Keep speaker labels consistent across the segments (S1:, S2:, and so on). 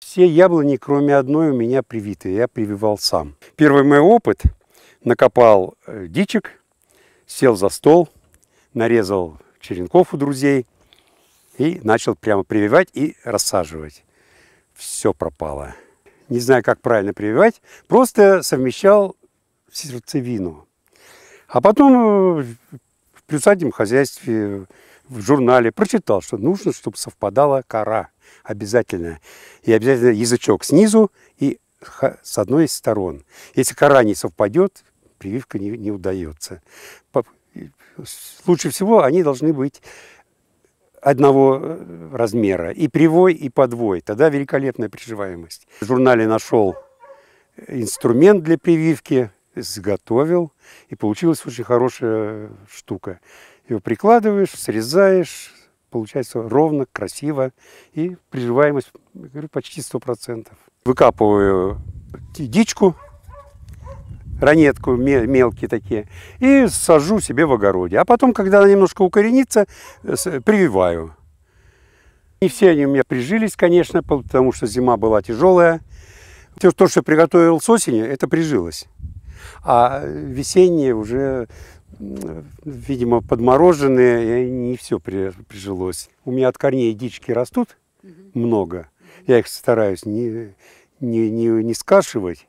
S1: Все яблони, кроме одной, у меня привиты. Я прививал сам. Первый мой опыт. Накопал э, дичек, сел за стол, нарезал черенков у друзей и начал прямо прививать и рассаживать. Все пропало. Не знаю, как правильно прививать. Просто совмещал сердцевину. А потом э, в присадебном хозяйстве, в журнале прочитал, что нужно, чтобы совпадала кора обязательно. И обязательно язычок снизу и с одной из сторон. Если кора не совпадет, прививка не, не удается. Лучше всего они должны быть одного э, размера, и привой и подвой. Тогда великолепная приживаемость. В журнале нашел э, инструмент для прививки – изготовил, и получилась очень хорошая штука. Его прикладываешь, срезаешь, получается ровно, красиво, и приживаемость говорю, почти 100%. Выкапываю дичку, ранетку, мелкие такие, и сажу себе в огороде. А потом, когда она немножко укоренится, прививаю. Не все они у меня прижились, конечно, потому что зима была тяжелая. То, что приготовил с осени, это прижилось. А весенние уже, видимо, подмороженные, и не все прижилось. У меня от корней дички растут много. Я их стараюсь не, не, не, не скашивать.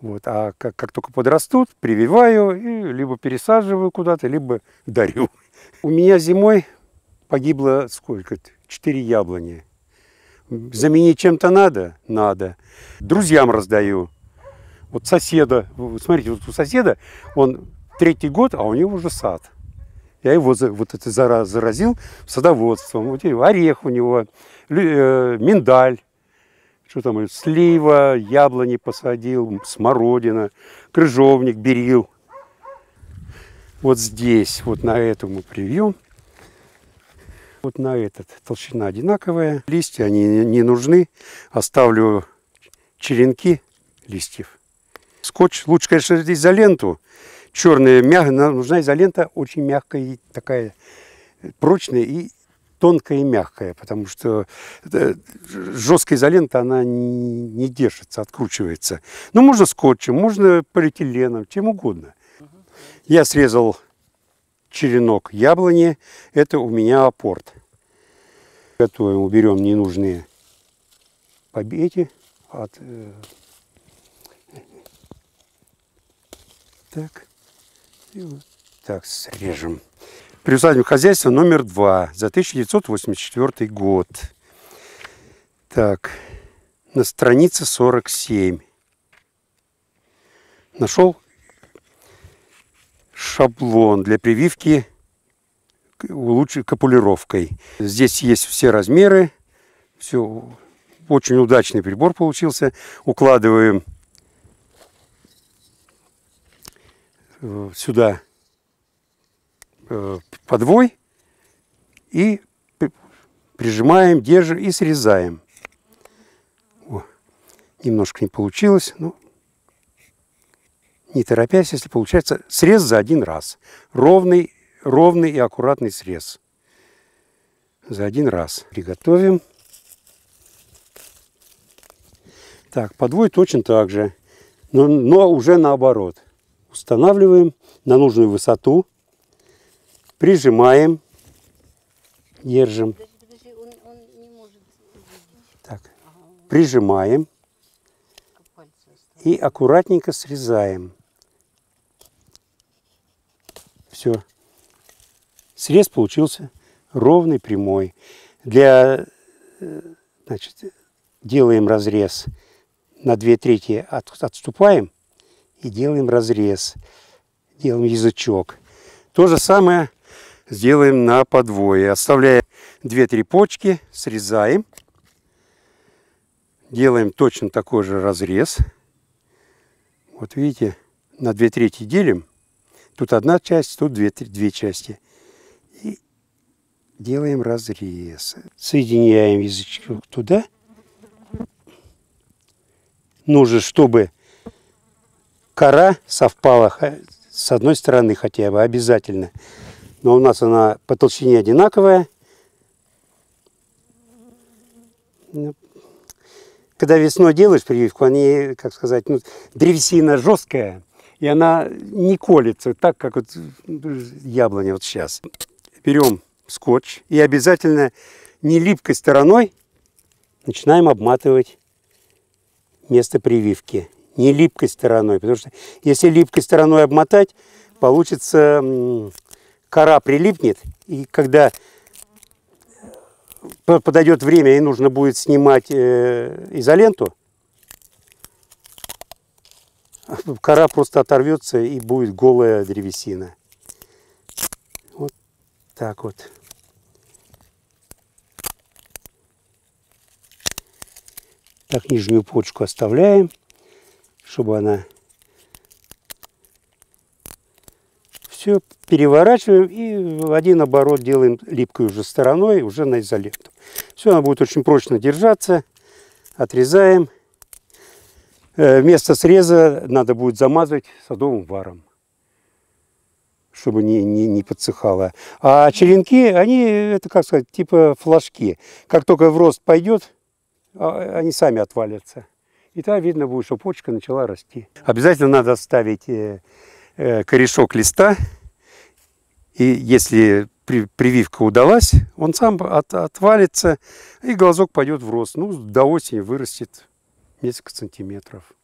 S1: Вот, а как, как только подрастут, прививаю и либо пересаживаю куда-то, либо дарю. У меня зимой погибло сколько? Четыре яблони. Заменить чем-то надо? Надо. Друзьям раздаю. Вот соседа, смотрите, вот у соседа он третий год, а у него уже сад. Я его вот это зараз заразил садоводством. Вот орех у него, э, миндаль, что там, слива, яблони посадил, смородина, крыжовник, берил. Вот здесь, вот на эту мы привьем. Вот на этот толщина одинаковая. Листья они не нужны. Оставлю черенки листьев скотч, лучше, конечно, изоленту. Черная, мягкая, нужна изолента очень мягкая и такая э, прочная и тонкая и мягкая, потому что э, жесткая изолента, она не держится, откручивается. Ну, можно скотчем, можно полиэтиленом, чем угодно. Я срезал черенок яблони, это у меня апорт. Готовим, уберем ненужные побеги от э, так. И вот так срежем. Приусадебное хозяйство номер два за 1984 год. Так, на странице 47. Нашел шаблон для прививки лучше капулировкой. Здесь есть все размеры. Все, очень удачный прибор получился. Укладываем Э, сюда э, подвой и прижимаем, держим и срезаем. О, немножко не получилось, но ну, не торопясь, если получается, срез за один раз. Ровный, ровный и аккуратный срез. За один раз. Приготовим. Так, подвой точно так же, но, но уже наоборот – устанавливаем на нужную высоту, прижимаем, держим. Так, прижимаем и аккуратненько срезаем. Все. Срез получился ровный, прямой. Для, э, значит, делаем разрез на две трети, от, отступаем и делаем разрез, делаем язычок. То же самое сделаем на подвое. Оставляем 2-3 почки, срезаем, делаем точно такой же разрез. Вот видите, на 2 трети делим. Тут одна часть, тут две, две части. И делаем разрез. Соединяем язычок туда. Нужно, чтобы кора совпала с одной стороны хотя бы, обязательно. Но у нас она по толщине одинаковая. Ну, когда весной делаешь прививку, они, как сказать, ну, древесина жесткая, и она не колется, так как вот яблоня вот сейчас. Берем скотч и обязательно не липкой стороной начинаем обматывать место прививки не липкой стороной. Потому что если липкой стороной обмотать, получится кора прилипнет, и когда э, подойдет время и нужно будет снимать э, изоленту, кора просто оторвется и будет голая древесина. Вот так вот. Так, нижнюю почку оставляем чтобы она... Все переворачиваем и в один оборот делаем липкой уже стороной, уже на изоленту. Все, она будет очень прочно держаться. Отрезаем. Э, Место среза надо будет замазывать садовым варом, чтобы не, не, не подсыхало. А черенки, они, это как сказать, типа флажки. Как только в рост пойдет, а, они сами отвалятся. И тогда видно будет, что почка начала расти. Обязательно надо оставить э, э, корешок листа. И если прививка удалась, он сам от, отвалится, и глазок пойдет в рост. Ну, до осени вырастет несколько сантиметров.